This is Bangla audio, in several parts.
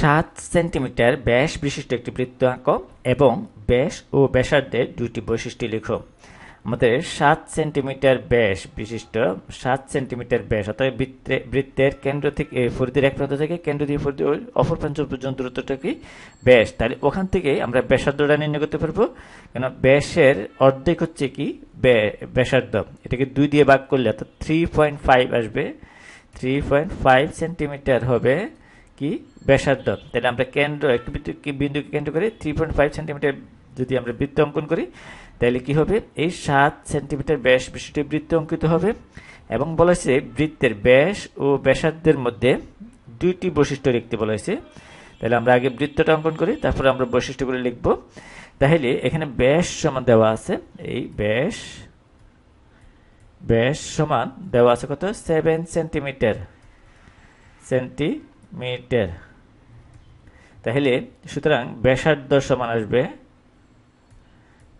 সাত সেন্টিমিটার ব্যাস বিশিষ্ট একটি বৃত্ত আঁকো এবং ব্যাস ও ব্যাসার্ধের দুটি বৈশিষ্ট্য লিখো আমাদের সাত সেন্টিমিটার ব্যাস বিশিষ্ট সাত সেন্টিমিটার ব্যাস অর্থাৎ বৃত্তের কেন্দ্র থেকে ফুরদির এক প্রান্ত থেকে কেন্দ্র দিয়ে ওই অপর প্রান্ত পর্যন্ত দূরত্বটা কি ব্যাস তাহলে ওখান থেকে আমরা ব্যাসার্ধটা নির্ণয় করতে পারবো কেন ব্যাসের অর্ধেক হচ্ছে কি ব্যাসার্ধ এটাকে দুই দিয়ে ভাগ করলে অর্থাৎ থ্রি পয়েন্ট ফাইভ আসবে থ্রি পয়েন্ট ফাইভ সেন্টিমিটার হবে কি ব্যাসার্ধ তাহলে আমরা কেন্দ্র একটি বিন্দুকে কেন্দ্র করে থ্রি পয়েন্ট ফাইভ সেন্টিমিটার যদি আমরা বৃত্ত অঙ্কন করি তাহলে কি হবে এই সাত সেন্টিমিটার ব্যাস বিশিষ্ট বৃত্ত অঙ্কিত হবে এবং বলা হয়েছে বৃত্তের ব্যাস ও ব্যাসার্ধের মধ্যে দুইটি বৈশিষ্ট্য লিখতে বলা হয়েছে তাহলে আমরা আগে বৃত্তটা অঙ্কন করি তারপর আমরা বৈশিষ্ট্যগুলো লিখব তাহলে এখানে ব্যাস সমান দেওয়া আছে এই ব্যাস ব্যাস সমান দেওয়া আছে কত সেভেন সেন্টিমিটার সেন্টিমিটার তাহলে সুতরাং ব্যাসার্ধ সমান আসবে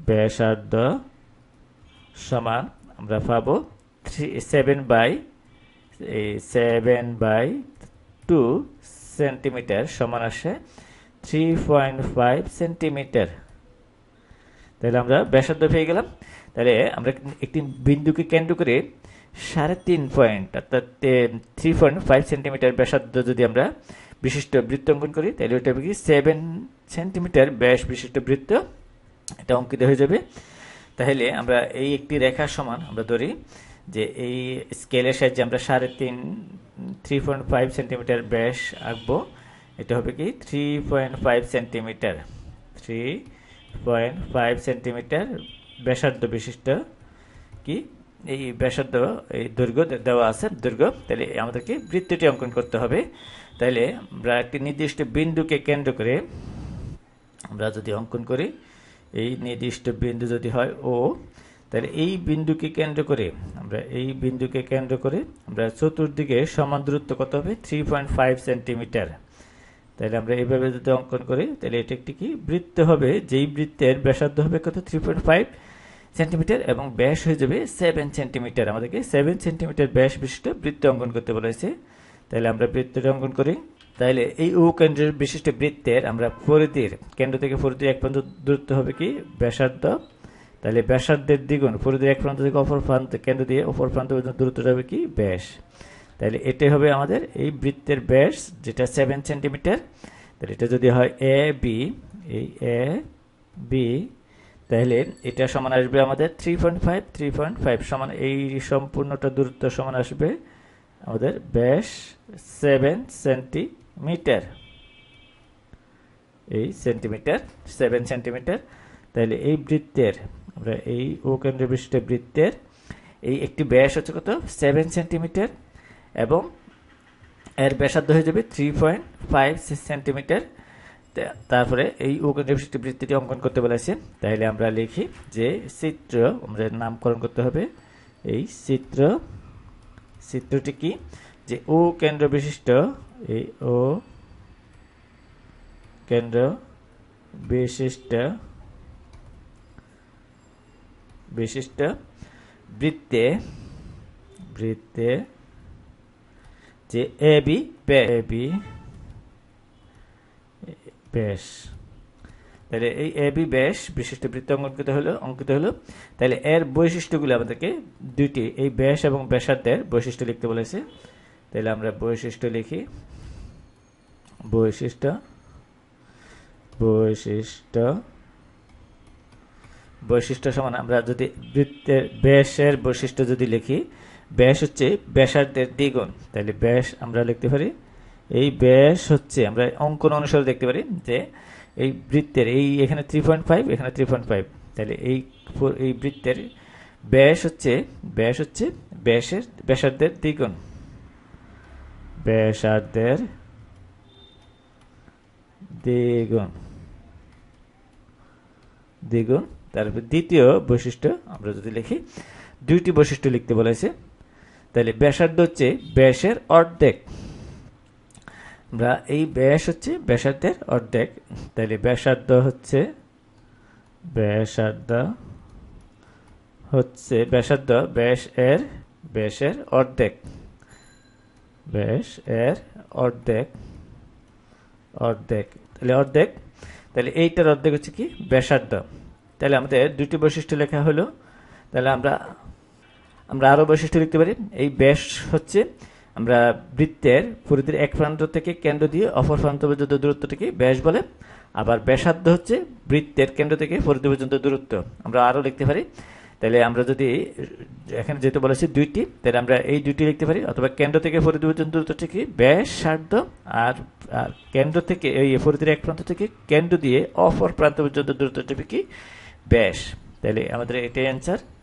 ব্যাসার্ধ সমান আমরা পাবো three seven by seven by two centimetre সমান আসে থ্রি পয়েন্ট ফাইভ সেন্টিমিটার তাহলে আমরা ব্যাসার্ধ পেয়ে গেলাম তাহলে আমরা একটি বিন্দুকে কেন্দ্র করে সাড়ে তিন পয়েন্ট অর্থাৎ থ্রি পয়েন্ট ফাইভ সেন্টিমিটার ব্যাসার্ধ যদি আমরা বিশিষ্ট বৃত্ত অঙ্কন করি তাহলে ওটা হবে কি সেভেন সেন্টিমিটার ব্যাস বিশিষ্ট বৃত্ত এটা অঙ্কিত হয়ে যাবে তাহলে আমরা এই একটি রেখা সমান আমরা ধরি যে এই স্কেলের সাহায্যে আমরা সাড়ে তিন থ্রি পয়েন্ট ফাইভ সেন্টিমিটার ব্যাস আঁকবো এটা হবে কি three point five centimetre three point five centimetre ব্যাসার্ধ বিশিষ্ট কি এই ব্যাসার্ধ এই দৈর্ঘ্য দেওয়া আছে দৈর্ঘ্য তাহলে আমাদেরকে বৃত্তটি অঙ্কন করতে হবে তাহলে আমরা একটি নির্দিষ্ট বিন্দুকে কেন্দ্র করে আমরা যদি অঙ্কন করি এই নির্দিষ্ট বিন্দু যদি হয় ও তাহলে এই বিন্দুকে কেন্দ্র করে আমরা এই বিন্দুকে কেন্দ্র করে আমরা চতুর্দিকে সমান দূরত্ব কত হবে থ্রি পয়েন্ট ফাইভ সেন্টিমিটার তাহলে আমরা এইভাবে যদি অঙ্কন করি তাহলে এটা একটি কি বৃত্ত হবে যেই বৃত্তের ব্যাসার্ধ হবে কত থ্রি পয়েন্ট ফাইভ সেন্টিমিটার এবং ব্যাস হয়ে যাবে সেভেন সেন্টিমিটার আমাদেরকে সেভেন সেন্টিমিটার ব্যাস বিশিষ্ট বৃত্ত অঙ্কন করতে বলা হয়েছে তাহলে আমরা বৃত্তটা অঙ্কন করি তাহলে এই উ কেন্দ্রের বিশিষ্ট বৃত্তের আমরা পরিধির কেন্দ্র থেকে পরিধির এক প্রান্ত দূরত্ব হবে কি ব্যাসার্ধ তাহলে ব্যাসার্ধের দ্বিগুণ পরিধির এক প্রান্ত থেকে অপর প্রান্ত কেন্দ্র দিয়ে অপর প্রান্ত পর্যন্ত দূরত্বটা হবে কি ব্যাস তাহলে এটাই হবে আমাদের এই বৃত্তের ব্যাস যেটা সেভেন সেন্টিমিটার তাহলে এটা যদি হয় এ বি এই এ বি তাহলে এটা সমান আসবে আমাদের three point five three point five সমান এই সম্পূর্ণটা দূরত্ব সমান আসবে আমাদের ব্যাস সেভেন সেন্টিমিটার এই সেন্টিমিটার সেভেন সেন্টিমিটার তাহলে এই বৃত্তের আমরা এই ও কেন্দ্রবিষ্ট বৃত্তের এই একটি ব্যাস হচ্ছে কত সেভেন সেন্টিমিটার এবং এর ব্যাসার্ধ হয়ে যাবে থ্রি পয়েন্ট ফাইভ সেন্টিমিটার তারপরে এই উপনিবৃত্তি বৃত্তিটি অঙ্কন করতে বলেছে তাহলে আমরা লিখি যে চিত্র আমাদের নামকরণ করতে হবে এই চিত্র চিত্রটি কি যে ও কেন্দ্র বিশিষ্ট এই ও কেন্দ্র বিশিষ্ট বিশিষ্ট বৃত্তে বৃত্তে যে এ বি বি বেশ তাহলে এই এ বি বেশ বিশিষ্ট বৃত্ত অঙ্কিত হলো অঙ্কিত হলো তাহলে এর বৈশিষ্ট্যগুলো আমাদেরকে দুইটি এই ব্যাস এবং ব্যাসার্ধের বৈশিষ্ট্য লিখতে বলেছে তাহলে আমরা বৈশিষ্ট্য লিখি বৈশিষ্ট্য বৈশিষ্ট্য বৈশিষ্ট্য সমান আমরা যদি বৃত্তের বেশের বৈশিষ্ট্য যদি লিখি ব্যাস হচ্ছে ব্যাসার্ধের দ্বিগুণ তাহলে বেশ আমরা লিখতে পারি এই ব্যাস হচ্ছে আমরা অঙ্কন অনুসারে দেখতে পারি যে এই বৃত্তের এই এখানে থ্রি পয়েন্ট ফাইভ এখানে থ্রি পয়েন্ট ফাইভ তাহলে এই এই বৃত্তের ব্যাস হচ্ছে ব্যাস হচ্ছে ব্যাসের ব্যাসার্ধের দ্বিগুণ ব্যাসার্ধের দ্বিগুণ দ্বিগুণ তারপর দ্বিতীয় বৈশিষ্ট্য আমরা যদি লিখি দুইটি বৈশিষ্ট্য লিখতে বলেছে তাহলে ব্যাসার্ধ হচ্ছে ব্যাসের অর্ধেক আমরা এই ব্যাস হচ্ছে ব্যাসার্ধের অর্ধেক তাইলে ব্যাসার্ধ হচ্ছে ব্যাসার্ধ হচ্ছে ব্যাসার্ধ ব্যাস এর ব্যাসের অর্ধেক ব্যাস এর অর্ধেক অর্ধেক তাহলে অর্ধেক তাহলে এইটার অর্ধেক হচ্ছে কি ব্যাসার্ধ তাহলে আমাদের দুটি বৈশিষ্ট্য লেখা হলো তাহলে আমরা আমরা আরও বৈশিষ্ট্য লিখতে পারি এই ব্যাস হচ্ছে আমরা বৃত্তের পুরীতির এক প্রান্ত থেকে কেন্দ্র দিয়ে অপর প্রান্ত পর্যন্ত দূরত্বটিকে ব্যাস বলে আবার ব্যাসার্ধ হচ্ছে বৃত্তের কেন্দ্র থেকে পরিধি পর্যন্ত দূরত্ব আমরা আরও লিখতে পারি তাহলে আমরা যদি এখানে যেহেতু বলেছি দুইটি তাহলে আমরা এই দুইটি লিখতে পারি অথবা কেন্দ্র থেকে পরিধি পর্যন্ত দূরত্বটি কি ব্যাসার্ধ আর আর কেন্দ্র থেকে এই পরিধির এক প্রান্ত থেকে কেন্দ্র দিয়ে অপর প্রান্ত পর্যন্ত দূরত্বটি কি ব্যাস তাহলে আমাদের এটাই অ্যান্সার